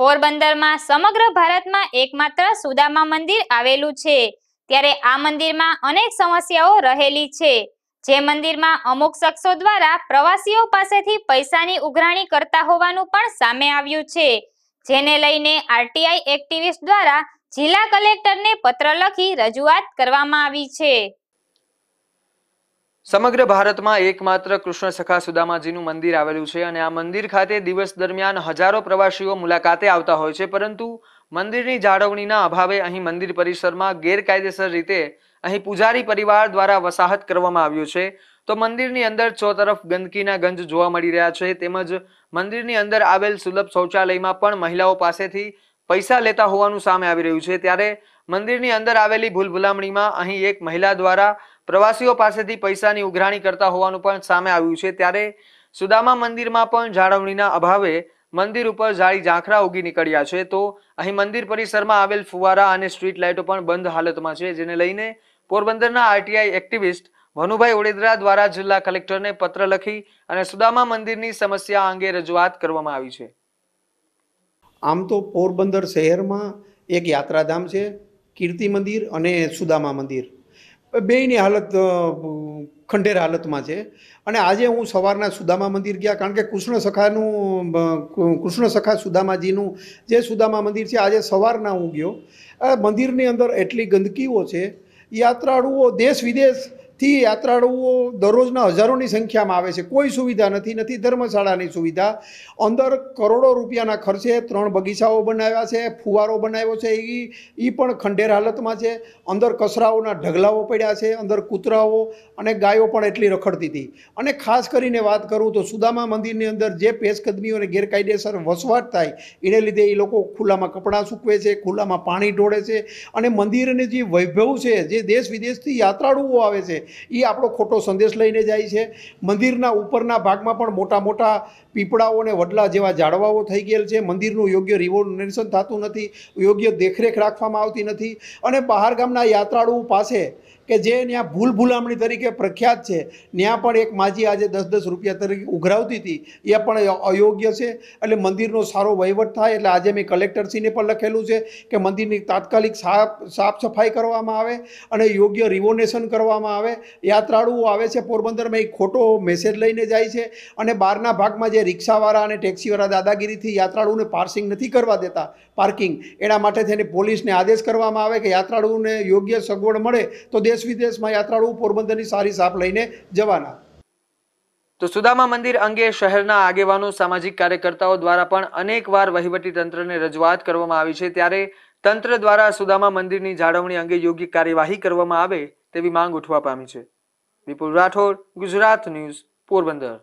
પોરબંદરમાં સમગ્ર ભારતમાં એકમાત્ર સુદામા મંદિર આવેલું છે ત્યારે આ મંદિરમાં અનેક સમસ્યાઓ રહેલી છે જે મંદિરમાં અમુક શખ્સો દ્વારા પ્રવાસીઓ પાસેથી પૈસાની ઉઘરાણી કરતા હોવાનું પણ સામે આવ્યું છે જેને લઈને આરટીઆઈ એક્ટિવિસ્ટ દ્વારા જિલ્લા કલેક્ટરને પત્ર લખી રજૂઆત કરવામાં આવી છે સમગ્ર ભારતમાં એકમાત્ર કૃષ્ણ સખા સુદામાજીનું મંદિર આવેલું છે અને આ મંદિર ખાતે દિવસ દરમિયાન હજારો પ્રવાસીઓ મુલાકાતે આવતા હોય છે પરંતુ મંદિરની જાળવણીના અભાવે અહીં મંદિર પરિસરમાં ગેરકાયદેસર રીતે અહીં પૂજારી પરિવાર દ્વારા વસાહત કરવામાં આવ્યું છે તો મંદિરની અંદર ચોતરફ ગંદકીના ગંજ જોવા મળી રહ્યા છે તેમજ મંદિરની અંદર આવેલ સુલભ શૌચાલયમાં પણ મહિલાઓ પાસેથી પૈસા લેતા હોવાનું સામે આવી રહ્યું છે ત્યારે મંદિરની અંદર આવેલી ભૂલ ભૂલામણીમાં અહીં એક મહિલા દ્વારા પ્રવાસીઓ પાસેથી પૈસાની ઉઘરાણી કરતા હોવાનું પણ સામે આવ્યું છે ત્યારે સુદામા મંદિરમાં પણ જાળવણીના અભાવે મંદિર ઉપર જાળી ઝાંખરા ઉગી નીકળ્યા છે તો અહીં મંદિર પરિસરમાં આવેલ ફુવારા અને સ્ટ્રીટ લાઇટો પણ બંધ હાલતમાં છે જેને લઈને પોરબંદરના આરટીઆઈ એક્ટિવિસ્ટ ભનુભાઈ ઓડેદરા દ્વારા જિલ્લા કલેક્ટરને પત્ર લખી અને સુદામા મંદિરની સમસ્યા અંગે રજૂઆત કરવામાં આવી છે આમ તો પોરબંદર શહેરમાં એક યાત્રાધામ છે કીર્તિ મંદિર અને સુદામા મંદિર બેયની હાલત ખંડેર હાલતમાં છે અને આજે હું સવારના સુદામા મંદિર ગયા કારણ કે કૃષ્ણ સખાનું કૃષ્ણ સખા સુદામાજીનું જે સુદામા મંદિર છે આજે સવારના હું ગયો મંદિરની અંદર એટલી ગંદકીઓ છે યાત્રાળુઓ દેશ વિદેશ થી યાત્રાળુઓ દરરોજના હજારોની સંખ્યામાં આવે છે કોઈ સુવિધા નથી નથી ધર્મશાળાની સુવિધા અંદર કરોડો રૂપિયાના ખર્ચે ત્રણ બગીચાઓ બનાવ્યા છે ફુવારો બનાવ્યો છે એ એ પણ ખંડેર હાલતમાં છે અંદર કસરાઓના ઢગલાઓ પડ્યા છે અંદર કૂતરાઓ અને ગાયો પણ એટલી રખડતી હતી અને ખાસ કરીને વાત કરું તો સુદામા મંદિરની અંદર જે પેશકદમીઓને ગેરકાયદેસર વસવાટ થાય એને લીધે એ લોકો ખુલ્લામાં કપડાં સૂકવે છે ખુલ્લામાં પાણી ઢોળે છે અને મંદિરને જે વૈભવ છે જે દેશ વિદેશથી યાત્રાળુઓ આવે છે એ આપણો ખોટો સંદેશ લઈને જાય છે મંદિરના ઉપરના ભાગમાં પણ મોટા મોટા પીપળાઓ અને વડલા જેવા ઝાડવાઓ થઈ ગયેલ છે મંદિરનું યોગ્ય રિવોલ્યુશન થતું નથી યોગ્ય દેખરેખ રાખવામાં આવતી નથી અને બહાર ગામના યાત્રાળુઓ પાસે કે જે ત્યાં ભૂલ ભૂલામણી તરીકે પ્રખ્યાત છે ત્યાં પણ એક માજી આજે દસ દસ રૂપિયા તરીકે ઉઘરાવતી હતી એ પણ અયોગ્ય છે એટલે મંદિરનો સારો વહીવટ થાય એટલે આજે મેં કલેક્ટરશ્રીને પણ લખેલું છે કે મંદિરની તાત્કાલિક સાફ સાફ સફાઈ કરવામાં આવે અને યોગ્ય રિવોનેશન કરવામાં આવે યાત્રાળુઓ આવે છે પોરબંદરમાં એક ખોટો મેસેજ લઈને જાય છે અને બહારના ભાગમાં જે રિક્ષાવાળા અને ટેક્સીવાળા દાદાગીરીથી યાત્રાળુઓને પાર્સિંગ નથી કરવા દેતા પાર્કિંગ એના માટે થઈને પોલીસને આદેશ કરવામાં આવે કે યાત્રાળુઓને યોગ્ય સગવડ મળે તો દેશ વિદેશમાં યાત્રાળુઓ પોરબંદરની સારી સાફ લઈને જવાના તો સુદામા મંદિર અંગે શહેરના આગેવાનો સામાજિક કાર્યકર્તાઓ દ્વારા પણ અનેકવાર વહીવટી તંત્રને રજૂઆત કરવામાં આવી છે ત્યારે તંત્ર દ્વારા સુદામા મંદિરની જાળવણી અંગે યોગ્ય કાર્યવાહી કરવામાં આવે તેવી માંગ ઉઠવા પામી છે વિપુલ રાઠોડ ગુજરાત ન્યૂઝ પોરબંદર